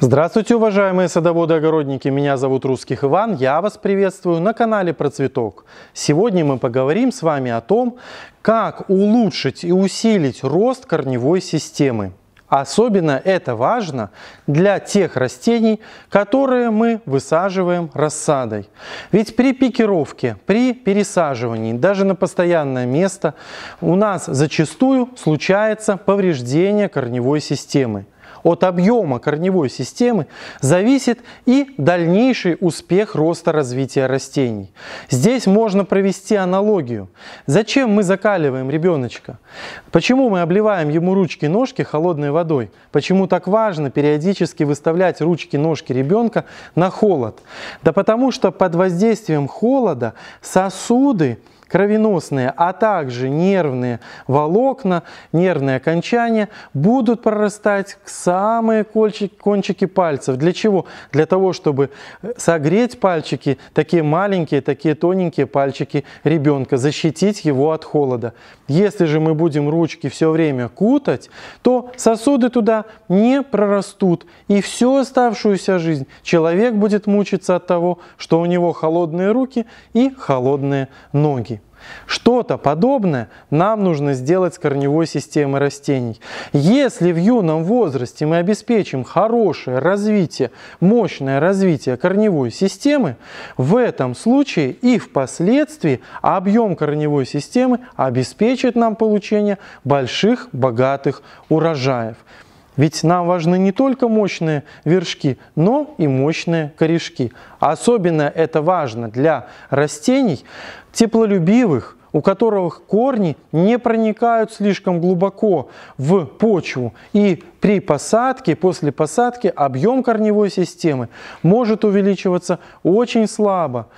Здравствуйте, уважаемые садоводы-огородники! Меня зовут Русских Иван, я вас приветствую на канале Процветок. Сегодня мы поговорим с вами о том, как улучшить и усилить рост корневой системы. Особенно это важно для тех растений, которые мы высаживаем рассадой. Ведь при пикировке, при пересаживании, даже на постоянное место, у нас зачастую случается повреждение корневой системы. От объема корневой системы зависит и дальнейший успех роста развития растений. Здесь можно провести аналогию. Зачем мы закаливаем ребеночка? Почему мы обливаем ему ручки и ножки холодной водой? Почему так важно периодически выставлять ручки и ножки ребенка на холод? Да потому что под воздействием холода сосуды, кровеносные, а также нервные волокна, нервные окончания будут прорастать к самые кончики, пальцев. Для чего? Для того, чтобы э, согреть пальчики, такие маленькие, такие тоненькие пальчики ребенка, защитить его от холода. Если же мы будем ручки все время кутать, то сосуды туда не прорастут, и всю оставшуюся жизнь человек будет мучиться от того, что у него холодные руки и холодные ноги. Что-то подобное нам нужно сделать с корневой системой растений. Если в юном возрасте мы обеспечим хорошее развитие, мощное развитие корневой системы, в этом случае и впоследствии объем корневой системы обеспечит нам получение больших богатых урожаев. Ведь нам важны не только мощные вершки, но и мощные корешки. особенно это важно для растений теплолюбивых, у которых корни не проникают слишком глубоко в почву. И при посадке, после посадки объем корневой системы может увеличиваться очень слабо.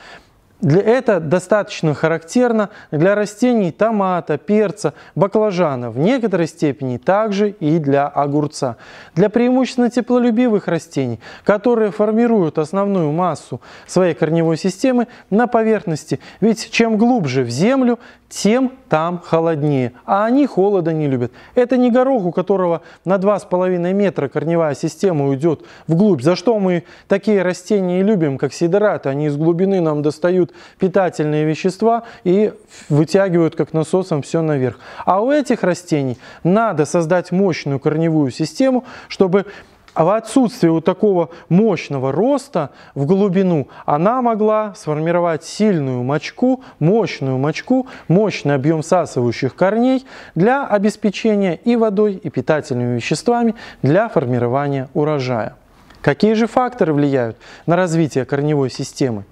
Для это достаточно характерно для растений томата, перца, баклажана, в некоторой степени также и для огурца. Для преимущественно теплолюбивых растений, которые формируют основную массу своей корневой системы на поверхности, ведь чем глубже в землю, тем там холоднее, а они холода не любят. Это не горох, у которого на 2,5 метра корневая система уйдет вглубь, за что мы такие растения и любим, как сидораты, они из глубины нам достают питательные вещества и вытягивают как насосом все наверх. А у этих растений надо создать мощную корневую систему, чтобы в отсутствии вот такого мощного роста в глубину она могла сформировать сильную мочку, мощную мочку, мощный объем всасывающих корней для обеспечения и водой, и питательными веществами для формирования урожая. Какие же факторы влияют на развитие корневой системы?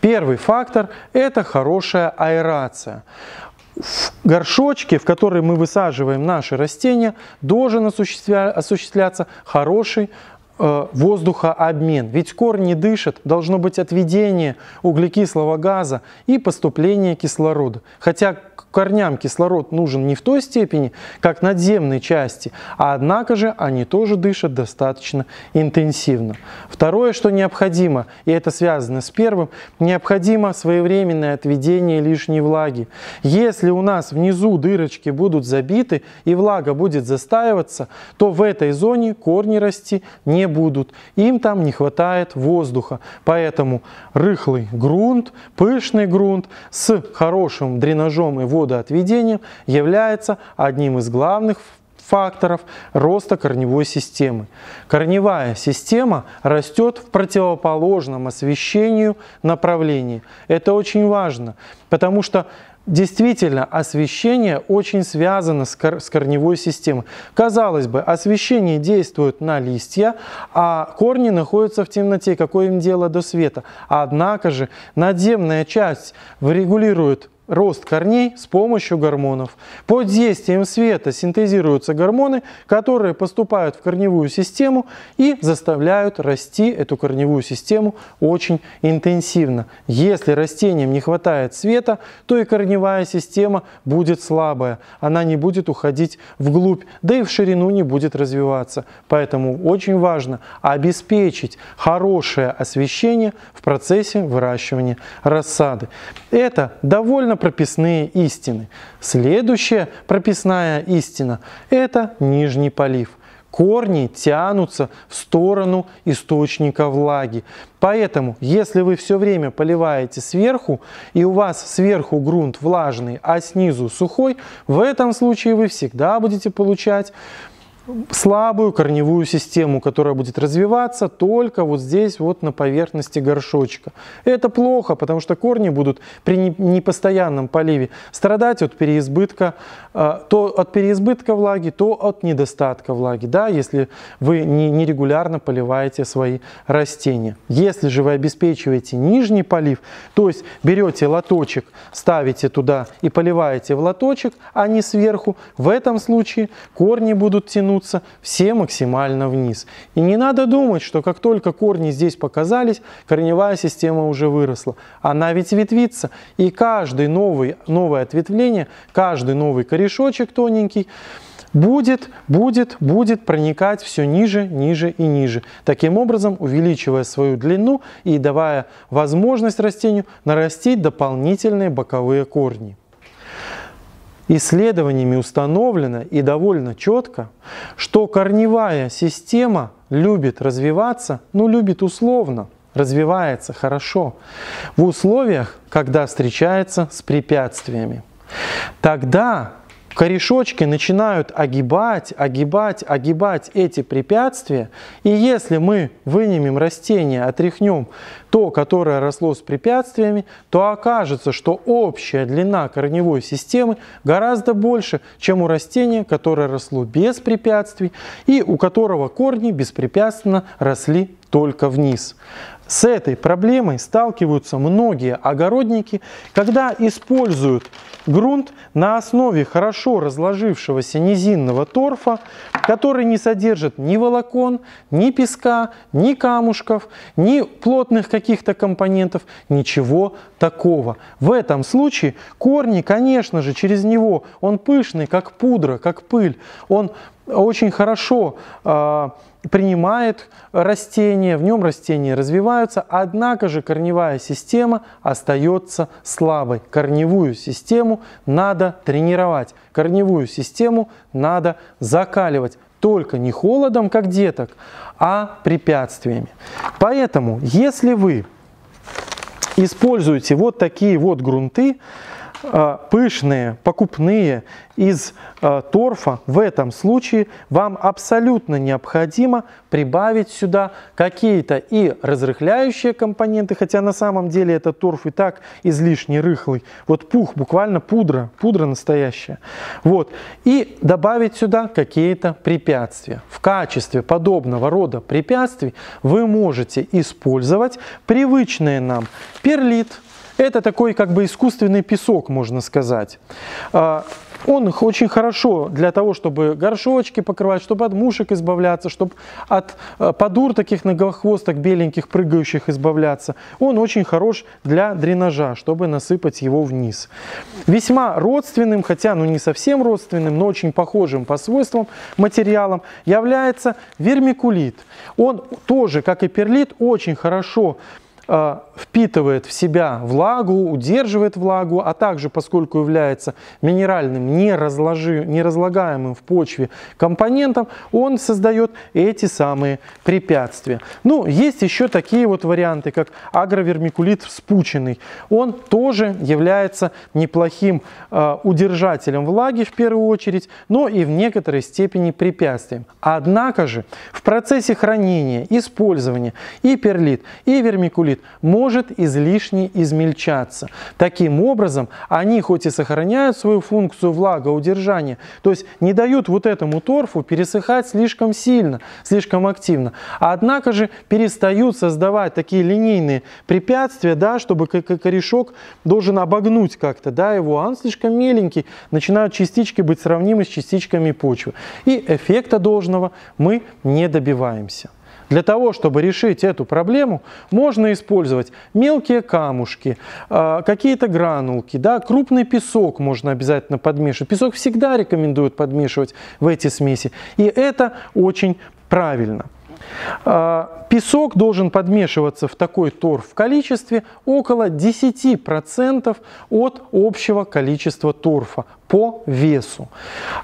Первый фактор – это хорошая аэрация. В горшочке, в который мы высаживаем наши растения, должен осуществля... осуществляться хороший Э, воздухообмен. Ведь корни дышат, должно быть отведение углекислого газа и поступление кислорода. Хотя корням кислород нужен не в той степени, как надземной части, а однако же они тоже дышат достаточно интенсивно. Второе, что необходимо, и это связано с первым, необходимо своевременное отведение лишней влаги. Если у нас внизу дырочки будут забиты и влага будет застаиваться, то в этой зоне корни расти не будут, им там не хватает воздуха. Поэтому рыхлый грунт, пышный грунт с хорошим дренажом и водоотведением является одним из главных факторов роста корневой системы. Корневая система растет в противоположном освещению направлении. Это очень важно, потому что Действительно, освещение очень связано с, кор с корневой системой. Казалось бы, освещение действует на листья, а корни находятся в темноте, какое им дело до света. Однако же надземная часть регулирует рост корней с помощью гормонов. Под действием света синтезируются гормоны, которые поступают в корневую систему и заставляют расти эту корневую систему очень интенсивно. Если растениям не хватает света, то и корневая система будет слабая, она не будет уходить вглубь, да и в ширину не будет развиваться. Поэтому очень важно обеспечить хорошее освещение в процессе выращивания рассады. Это довольно прописные истины. Следующая прописная истина – это нижний полив. Корни тянутся в сторону источника влаги. Поэтому, если вы все время поливаете сверху, и у вас сверху грунт влажный, а снизу сухой, в этом случае вы всегда будете получать слабую корневую систему, которая будет развиваться только вот здесь, вот на поверхности горшочка. Это плохо, потому что корни будут при непостоянном поливе страдать от переизбытка, э, то от переизбытка влаги, то от недостатка влаги, да, если вы нерегулярно поливаете свои растения. Если же вы обеспечиваете нижний полив, то есть берете лоточек, ставите туда и поливаете в лоточек, а не сверху, в этом случае корни будут тянуть загнуться, все максимально вниз. И не надо думать, что как только корни здесь показались, корневая система уже выросла. Она ведь ветвится, и каждый новый, новое ответвление, каждый новый корешочек тоненький, будет, будет, будет проникать все ниже, ниже и ниже, таким образом увеличивая свою длину и давая возможность растению нарастить дополнительные боковые корни. Исследованиями установлено и довольно четко, что корневая система любит развиваться, ну любит условно, развивается хорошо в условиях, когда встречается с препятствиями. Тогда корешочки начинают огибать, огибать, огибать эти препятствия. И если мы вынимем растение, отряхнем то, которое росло с препятствиями, то окажется, что общая длина корневой системы гораздо больше, чем у растения, которое росло без препятствий и у которого корни беспрепятственно росли только вниз. С этой проблемой сталкиваются многие огородники, когда используют грунт на основе хорошо разложившегося низинного торфа, который не содержит ни волокон, ни песка, ни камушков, ни плотных каких-то компонентов, ничего такого. В этом случае корни, конечно же, через него, он пышный, как пудра, как пыль, он очень хорошо а, принимает растения в нем растения развиваются, однако же корневая система остается слабой. Корневую систему надо тренировать, корневую систему надо закаливать, только не холодом, как деток, а препятствиями. Поэтому, если вы используете вот такие вот грунты, Э, пышные, покупные из э, торфа, в этом случае вам абсолютно необходимо прибавить сюда какие-то и разрыхляющие компоненты, хотя на самом деле этот торф и так излишне рыхлый. Вот пух, буквально пудра, пудра настоящая. Вот. И добавить сюда какие-то препятствия. В качестве подобного рода препятствий вы можете использовать привычные нам перлит, это такой как бы искусственный песок, можно сказать. А, он очень хорошо для того, чтобы горшочки покрывать, чтобы от мушек избавляться, чтобы от э, подур таких многохвосток беленьких прыгающих избавляться. Он очень хорош для дренажа, чтобы насыпать его вниз. Весьма родственным, хотя ну не совсем родственным, но очень похожим по свойствам материалом является вермикулит. Он тоже, как и перлит, очень хорошо Э, впитывает в себя влагу, удерживает влагу, а также, поскольку является минеральным, неразложи, неразлагаемым в почве компонентом, он создает эти самые препятствия. Ну, есть еще такие вот варианты, как агровермикулит вспученный. Он тоже является неплохим э, удержателем влаги в первую очередь, но и в некоторой степени препятствием. Однако же в процессе хранения, использования и перлит, и вермикулит существует, может излишне измельчаться. Таким образом, они хоть и сохраняют свою функцию влагоудержания, то есть не дают вот этому торфу пересыхать слишком сильно, слишком активно, однако же перестают создавать такие линейные препятствия, да, чтобы корешок должен обогнуть как-то да, его, а он слишком меленький, начинают частички быть сравнимы с частичками почвы. И эффекта должного мы не добиваемся. Для того, чтобы решить эту проблему, можно использовать мелкие камушки, а, какие-то гранулки, да, крупный песок можно обязательно подмешивать. Песок всегда рекомендуют подмешивать в эти смеси, и это очень правильно. А, песок должен подмешиваться в такой торф в количестве около 10% от общего количества торфа по весу.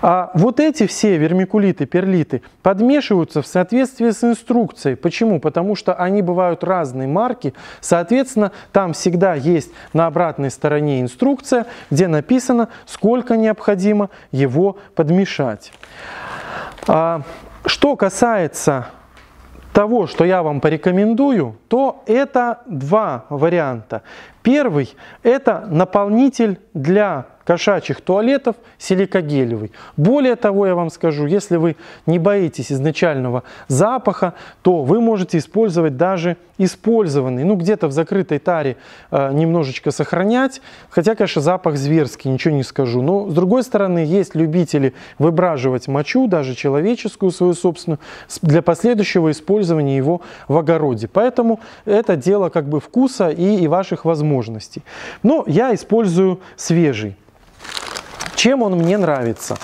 А вот эти все вермикулиты, перлиты подмешиваются в соответствии с инструкцией. Почему? Потому что они бывают разной марки. Соответственно, там всегда есть на обратной стороне инструкция, где написано, сколько необходимо его подмешать. А, что касается того, что я вам порекомендую, то это два варианта. Первый – это наполнитель для кошачьих туалетов силикогелевый. Более того, я вам скажу, если вы не боитесь изначального запаха, то вы можете использовать даже использованный, ну где-то в закрытой таре э, немножечко сохранять, хотя, конечно, запах зверский, ничего не скажу. Но, с другой стороны, есть любители выбраживать мочу, даже человеческую свою собственную, для последующего использования его в огороде. Поэтому это дело как бы вкуса и, и ваших возможностей. Но я использую свежий. Чем он мне нравится?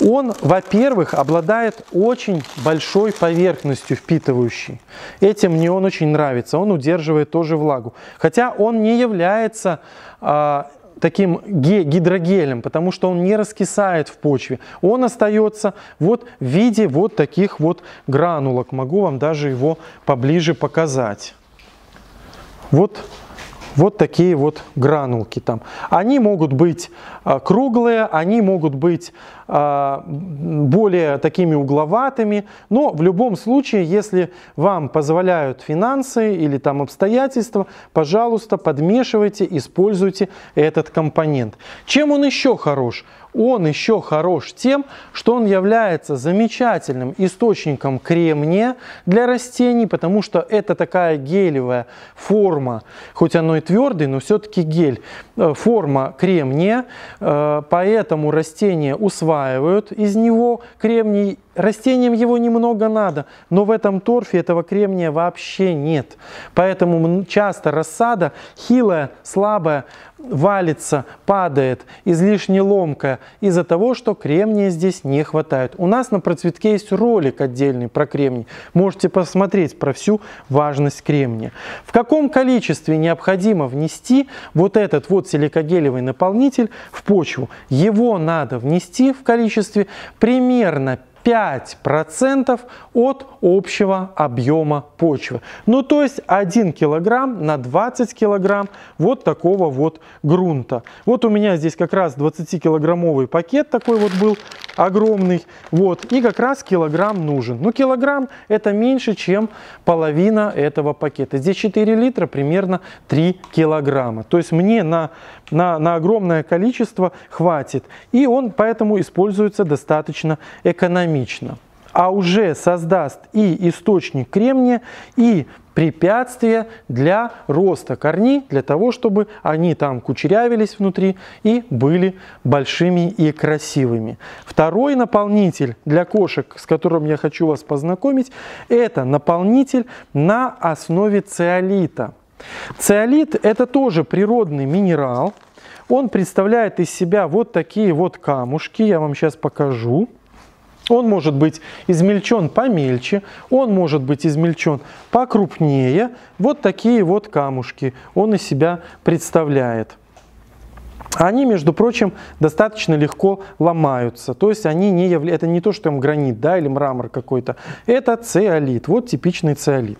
Он, во-первых, обладает очень большой поверхностью впитывающей. Этим мне он очень нравится. Он удерживает тоже влагу. Хотя он не является э, таким гидрогелем, потому что он не раскисает в почве. Он остается вот в виде вот таких вот гранулок. Могу вам даже его поближе показать. Вот вот такие вот гранулки там. Они могут быть а, круглые, они могут быть а, более такими угловатыми, но в любом случае, если вам позволяют финансы или там обстоятельства, пожалуйста, подмешивайте, используйте этот компонент. Чем он еще хорош? Он еще хорош тем, что он является замечательным источником кремния для растений, потому что это такая гелевая форма, хоть оно и твердый, но все-таки гель, э, форма кремния, э, поэтому растения усваивают из него кремний Растениям его немного надо, но в этом торфе этого кремния вообще нет. Поэтому часто рассада хилая, слабая, валится, падает, излишне ломкая из-за того, что кремния здесь не хватает. У нас на процветке есть ролик отдельный про кремний. Можете посмотреть про всю важность кремния. В каком количестве необходимо внести вот этот вот силикогелевый наполнитель в почву? Его надо внести в количестве примерно 5% от общего объема почвы. Ну то есть 1 килограмм на 20 килограмм вот такого вот грунта. Вот у меня здесь как раз 20-килограммовый пакет такой вот был огромный. Вот, и как раз килограмм нужен. Ну, килограмм это меньше, чем половина этого пакета. Здесь 4 литра, примерно 3 килограмма. То есть мне на, на, на огромное количество хватит. И он поэтому используется достаточно экономично динамично, а уже создаст и источник кремния, и препятствие для роста корней, для того, чтобы они там кучерявились внутри и были большими и красивыми. Второй наполнитель для кошек, с которым я хочу вас познакомить, это наполнитель на основе циолита. Циолит – это тоже природный минерал. Он представляет из себя вот такие вот камушки, я вам сейчас покажу. Он может быть измельчен помельче, он может быть измельчен покрупнее. Вот такие вот камушки он из себя представляет они, между прочим, достаточно легко ломаются. То есть они не явля... это не то, что там гранит да, или мрамор какой-то. Это циолит. Вот типичный циолит.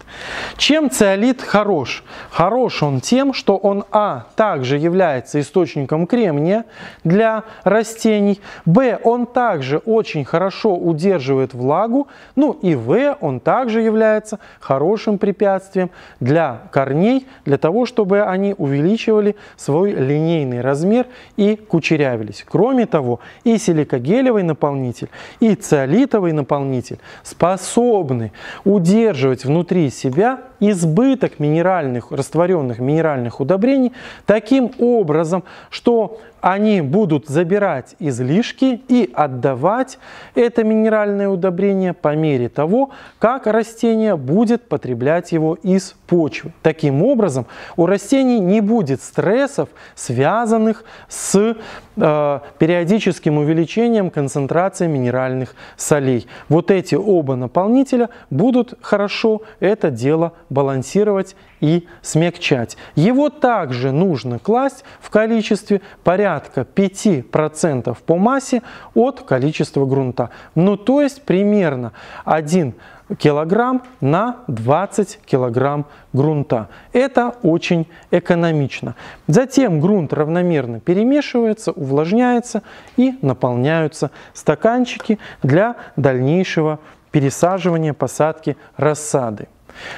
Чем циолит хорош? Хорош он тем, что он а. также является источником кремния для растений. б. он также очень хорошо удерживает влагу. Ну и в. он также является хорошим препятствием для корней, для того, чтобы они увеличивали свой линейный размер например, и кучерявились. Кроме того, и силикогелевый наполнитель, и циолитовый наполнитель способны удерживать внутри себя избыток минеральных, растворенных минеральных удобрений таким образом, что они будут забирать излишки и отдавать это минеральное удобрение по мере того, как растение будет потреблять его из почвы. Таким образом, у растений не будет стрессов, связанных с э, периодическим увеличением концентрации минеральных солей. Вот эти оба наполнителя будут хорошо это дело балансировать и смягчать. Его также нужно класть в количестве порядка 5% по массе от количества грунта. Ну то есть примерно 1 килограмм на 20 килограмм грунта. Это очень экономично. Затем грунт равномерно перемешивается, увлажняется и наполняются стаканчики для дальнейшего пересаживания, посадки, рассады.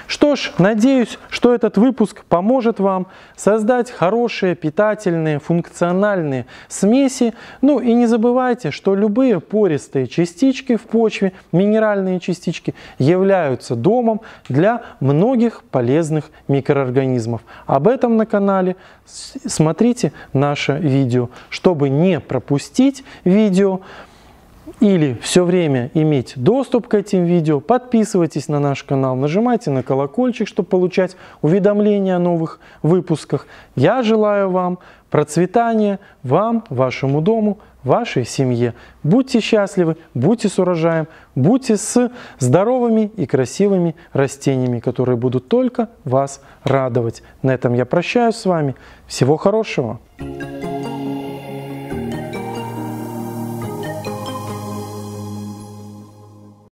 Что ж, надеюсь, что этот выпуск поможет вам создать хорошие питательные функциональные смеси. Ну и не забывайте, что любые пористые частички в почве, минеральные частички, являются домом для многих полезных микроорганизмов. Об этом на канале смотрите наше видео. Чтобы не пропустить видео, или все время иметь доступ к этим видео, подписывайтесь на наш канал, нажимайте на колокольчик, чтобы получать уведомления о новых выпусках. Я желаю вам процветания, вам, вашему дому, вашей семье. Будьте счастливы, будьте с урожаем, будьте с здоровыми и красивыми растениями, которые будут только вас радовать. На этом я прощаюсь с вами. Всего хорошего! Thank you.